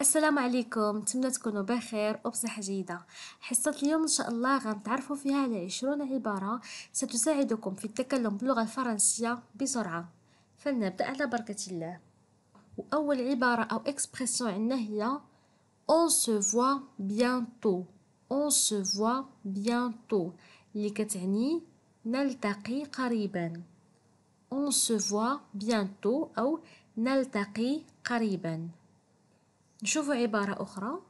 السلام عليكم نتمنى تكونوا بخير وبصحة جيدة حصة اليوم إن شاء الله غنتعرفوا فيها على 20 عبارة ستساعدكم في التكلم باللغة الفرنسية بسرعة فلنبدأ على بركة الله وأول عبارة أو إكسبريسيون عندنا هي on se voit bientôt on se voit bientôt اللي كتعني نلتقي قريبا on se voit bientôt أو نلتقي قريبا نشوفوا عبارة أخرى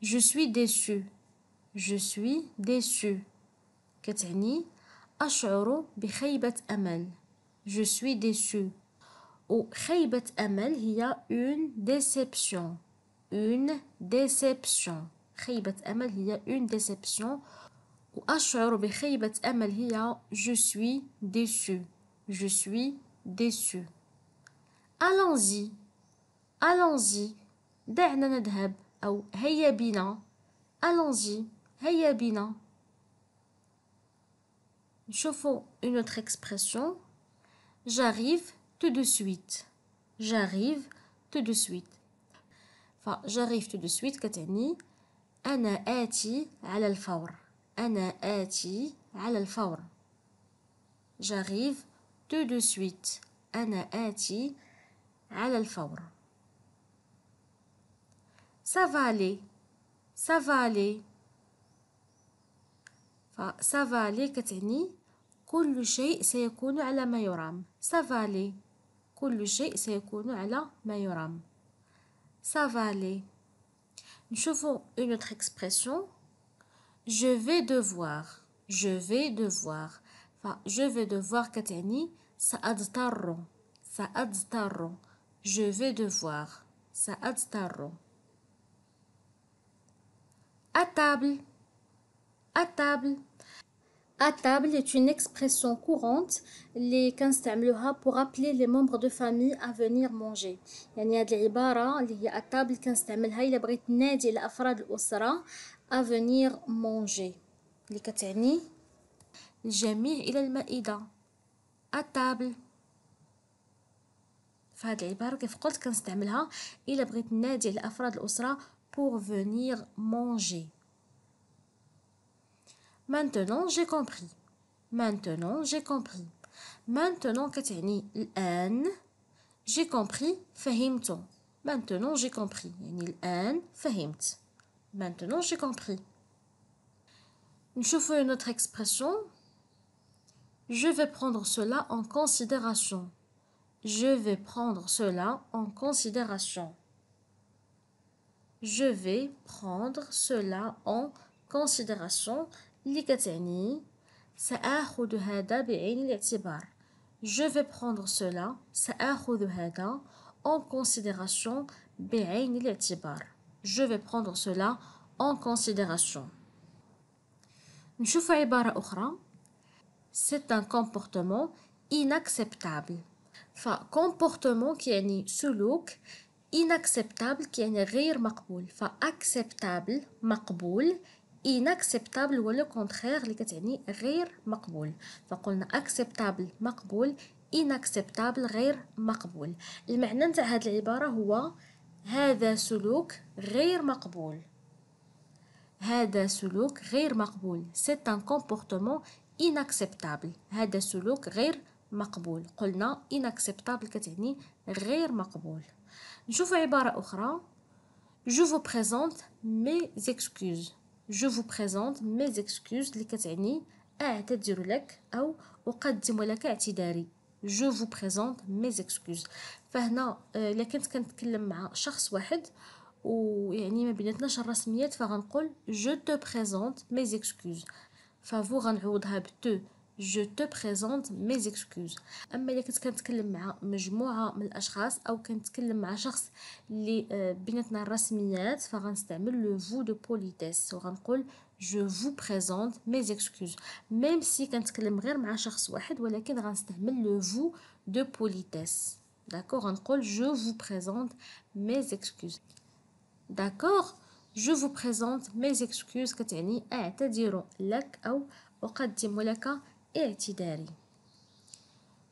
Je suis déçu Je suis déçu كتعني أشعر بخيبة أمل Je suis déçu وخيبة أمل هي une déception une déception خيبة أمل هي une déception وأشعر بخيبة أمل هي je suis déçu je suis déçu Allons-y Allons-y دعنا نذهب أو هيا بنا allons-y هيا بنا نشوفوا une autre expression j'arrive tout de suite j'arrive tout de suite j'arrive tout de suite كتعني أنا آتي على الفور أنا آتي على الفور j'arrive tout de suite أنا آتي على الفور ça va aller, ça va aller. Ça va aller, Katani. Tout le chose sera Ça va aller. Tout le Ça va aller. Nous trouvons une autre expression. Je vais devoir. Je vais devoir. Enfin, je vais devoir, Katani. Ça adstarron. Ça adstarron. Je vais devoir. Ça adstarron. الطابل الطابل الطابل est une expression courante اللي كنستعملوها pour appeler les membres de famille à venir manger يعني هذه العبارة اللي هي الطابل كنستعملها إلا بغيت نادي لأفراد الأسرة à venir manger اللي كتعني الجميع إلى المائدة الطابل فهاد العبارة كيف قلت كنستعملها إلا بغيت نادي لأفراد الأسرة pour venir manger. Maintenant, j'ai compris. Maintenant, j'ai compris. Maintenant, كتعني n j'ai compris Maintenant, j'ai compris. يعني فهمت. Maintenant, j'ai compris. fais une autre expression. Je vais prendre cela en considération. Je vais prendre cela en considération je vais prendre cela en considération je vais prendre cela en considération je vais prendre cela en considération comportement عبارة c'est un comportement inacceptable est ni look, inacceptable يعني غير مقبول فacceptable مقبول inacceptable هو لو كونترير اللي كتعني غير مقبول فقلنا acceptable مقبول inacceptable غير مقبول المعنى نتاع هاد العبارة هو هذا سلوك غير مقبول هذا سلوك غير مقبول c'est un comportement inacceptable هذا سلوك غير مقبول قلنا inacceptable كتعني غير مقبول نشوف عبارة أخرى Je vous présente mes excuses Je vous présente mes excuses اللي كتعني أعتذر لك أو أقدم لك اعتذاري Je vous présente mes excuses فهنا إلا كنت كنتكلم مع شخص واحد ويعني ما بيناتناش الرسميات فغنقول je te présente mes excuses فهو غنعوضها بتو Je te présente mes excuses. Mais elle quand tu parles avec un groupe de personnes ou quand tu parles avec une personne avec des formalités, tu vas utiliser le vous de politesse et tu vas dire je vous présente mes excuses. Même si tu parles seulement avec une personne, mais tu vas utiliser le vous de politesse. D'accord, on dit je vous présente mes excuses. D'accord, je vous présente mes excuses, ça veut dire je m'excuse ou je vous présente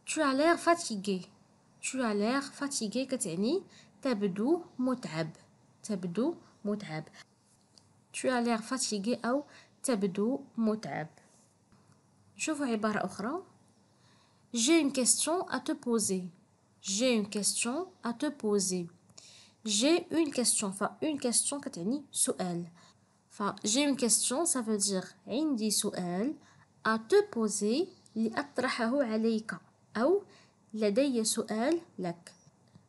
tu as l'air fatigué. Tu as l'air fatigué كتعني تبدو متعب. تبدو متعب. Tu as l'air fatigué tabdou تبدو متعب. vois عبارة J'ai une question à te poser. J'ai une question à te poser. J'ai une question. Enfin, une question sous elle Enfin, j'ai une question, ça veut dire sous elle à te poser li à alayka ou ladayya sou'al lak.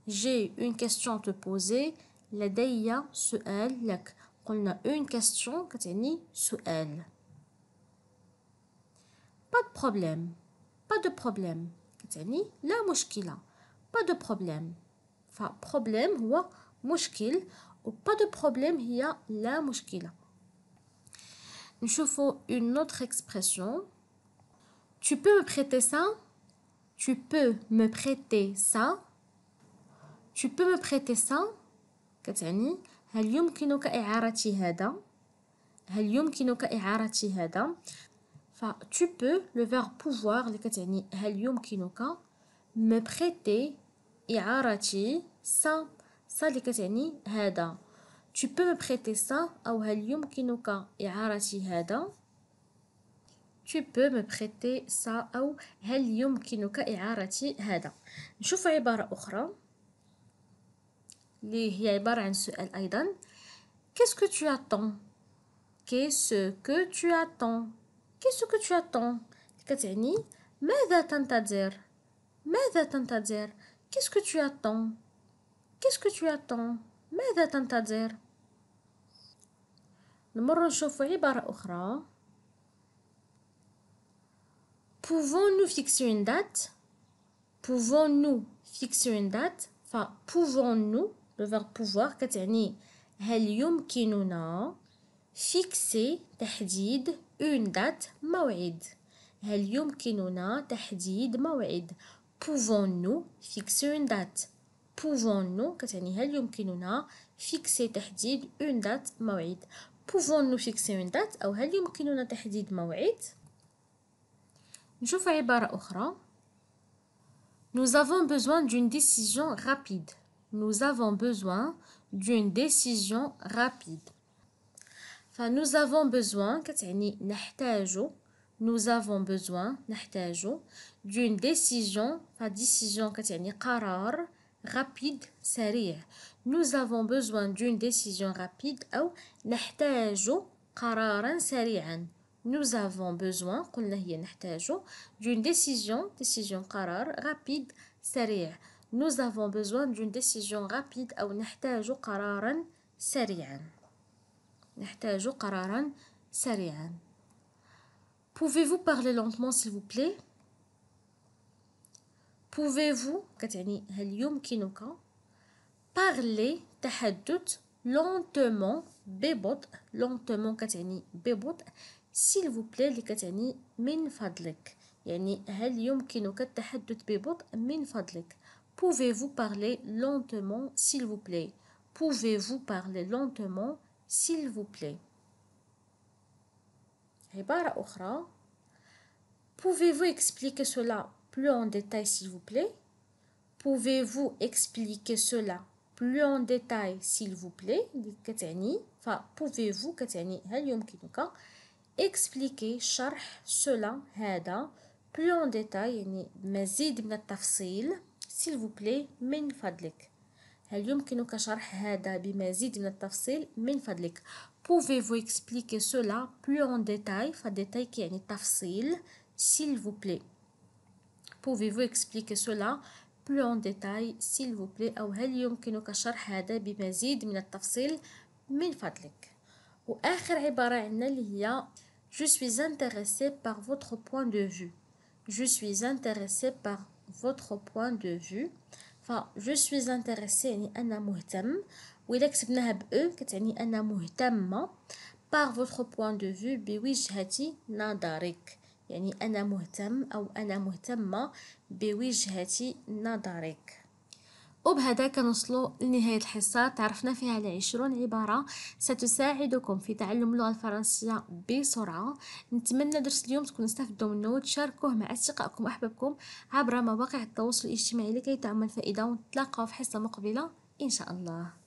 J'ai une question à te poser ladayya sou'al lak. a une question katani sou'al. Pas de problème. Pas de problème. Katani la mouchkila. Pas de problème. Enfin problème ou mochkil, ou pas de problème il y a la mouchkila. Nous chauffons une autre expression. Tu peux me prêter ça Tu peux me prêter ça Tu peux me prêter ça كتعني هل يمكنك إعارتي هذا هل يمكنك إعارتي هذا ف tu peux le verbe pouvoir اللي كتعني هل يمكنك me prêter إعارتي ça ça اللي كتعني هذا tu peux me prêter ça ou هل يمكنك إعارتي هذا tu peux me prêter ça ou هل يمكنك إعارتي هذا نشوف عبارة أخرى اللي هي عبارة عن سؤال أيضا qu'est-ce que tu attends qu'est-ce que tu attends qu'est-ce que tu attends كتعني ماذا تنتظر ماذا تنتظر qu'est-ce que tu attends qu'est-ce que tu attends ماذا تنتظر نمر نشوف عبارة أخرى Pouvons-nous fixer une date Pouvons-nous fixer une date pouvons nous le verbe pouvoir كتعني هل يمكننا fixer تحديد une date موعد هل يمكننا تحديد موعد pouvons-nous fixer une date pouvons-nous كتعني هل يمكننا fixer تحديد une date موعد pouvons nous fixer une date أو هل يمكننا تحديد موعد؟ نشوف عبارة أخرى Nous avons besoin d'une décision rapide. Nous avons besoin d'une décision rapide. Enfin, nous avons besoin, كتعني نحتاج nous avons besoin نحتاج d'une décision enfin décision كتعني قرار rapide سريع nous avons besoin d'une décision rapide ou nous avons besoin قلنا d'une décision décision قرار rapide سريع nous avons besoin d'une décision rapide ou نحتاج قرارا سريعا Pouvez-vous parler lentement s'il vous plaît Pouvez-vous helium parler تحدث lentement ببطء lentement كتعني ببطء s'il vous plaît اللي كتعني من فضلك يعني هل يمكنك التحدث ببطء من فضلك pouvez-vous parler lentement s'il vous plaît pouvez-vous parler lentement s'il vous plaît عبارة أخرى pouvez-vous expliquer cela plus en détail s'il vous plaît pouvez-vous expliquer cela plus en détail s'il vous plaît pouvez-vous expliquer cela plus en détail s'il vous plaît من Helium هل يمكنك شرح هذا بمزيد من التفصيل من فضلك pouvez-vous expliquer cela plus en détail فديتاي يعني tafsil, s'il vous plaît pouvez-vous expliquer cela بلون ديتاي سيل بلي أو هل يمكنك شرح هذا بمزيد من التفصيل من فضلك وآخر عبارة عندنا اللي هي Je suis intéressé par votre point de vue Je suis intéressé par votre point de vue ف je suis intéressé يعني أنا مهتم وإذا كتبناها ب او e، كتعني أنا مهتمة par votre point de vue بوجهة نظرك يعني أنا مهتم أو أنا مهتمة بوجهة نظرك وبهذا كنوصلوا لنهاية الحصة تعرفنا فيها على 20 عبارة ستساعدكم في تعلم اللغة الفرنسية بسرعة نتمنى درس اليوم تكونوا استفدتوا منه وتشاركوه مع أصدقائكم وأحبابكم عبر مواقع التواصل الاجتماعي لكي تعمل فائدة ونتلاقاو في حصة مقبلة إن شاء الله